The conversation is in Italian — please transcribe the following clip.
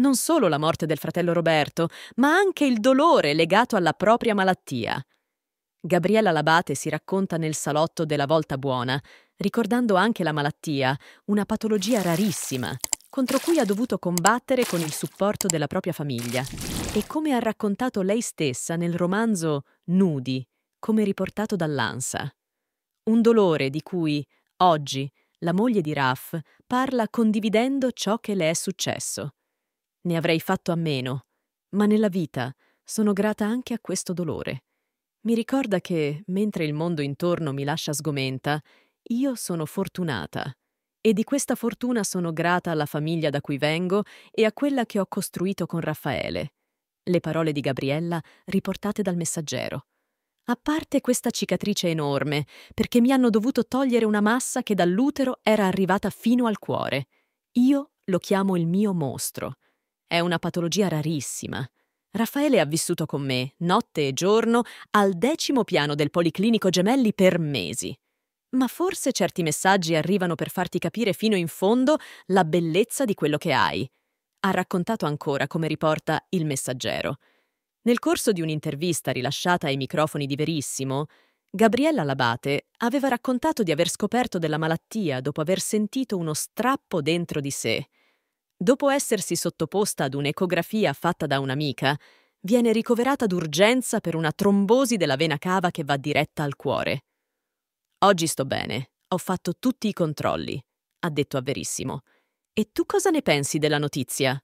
non solo la morte del fratello Roberto, ma anche il dolore legato alla propria malattia. Gabriella Labate si racconta nel salotto della Volta Buona, ricordando anche la malattia, una patologia rarissima, contro cui ha dovuto combattere con il supporto della propria famiglia e come ha raccontato lei stessa nel romanzo Nudi, come riportato dall'Ansa. Un dolore di cui, oggi, la moglie di Raff parla condividendo ciò che le è successo. Ne avrei fatto a meno, ma nella vita sono grata anche a questo dolore. Mi ricorda che, mentre il mondo intorno mi lascia sgomenta, io sono fortunata. E di questa fortuna sono grata alla famiglia da cui vengo e a quella che ho costruito con Raffaele. Le parole di Gabriella riportate dal messaggero. A parte questa cicatrice enorme, perché mi hanno dovuto togliere una massa che dall'utero era arrivata fino al cuore. Io lo chiamo il mio mostro. È una patologia rarissima. Raffaele ha vissuto con me, notte e giorno, al decimo piano del Policlinico Gemelli per mesi. Ma forse certi messaggi arrivano per farti capire fino in fondo la bellezza di quello che hai. Ha raccontato ancora come riporta il messaggero. Nel corso di un'intervista rilasciata ai microfoni di Verissimo, Gabriella Labate aveva raccontato di aver scoperto della malattia dopo aver sentito uno strappo dentro di sé Dopo essersi sottoposta ad un'ecografia fatta da un'amica, viene ricoverata d'urgenza per una trombosi della vena cava che va diretta al cuore. Oggi sto bene, ho fatto tutti i controlli, ha detto a Verissimo. E tu cosa ne pensi della notizia?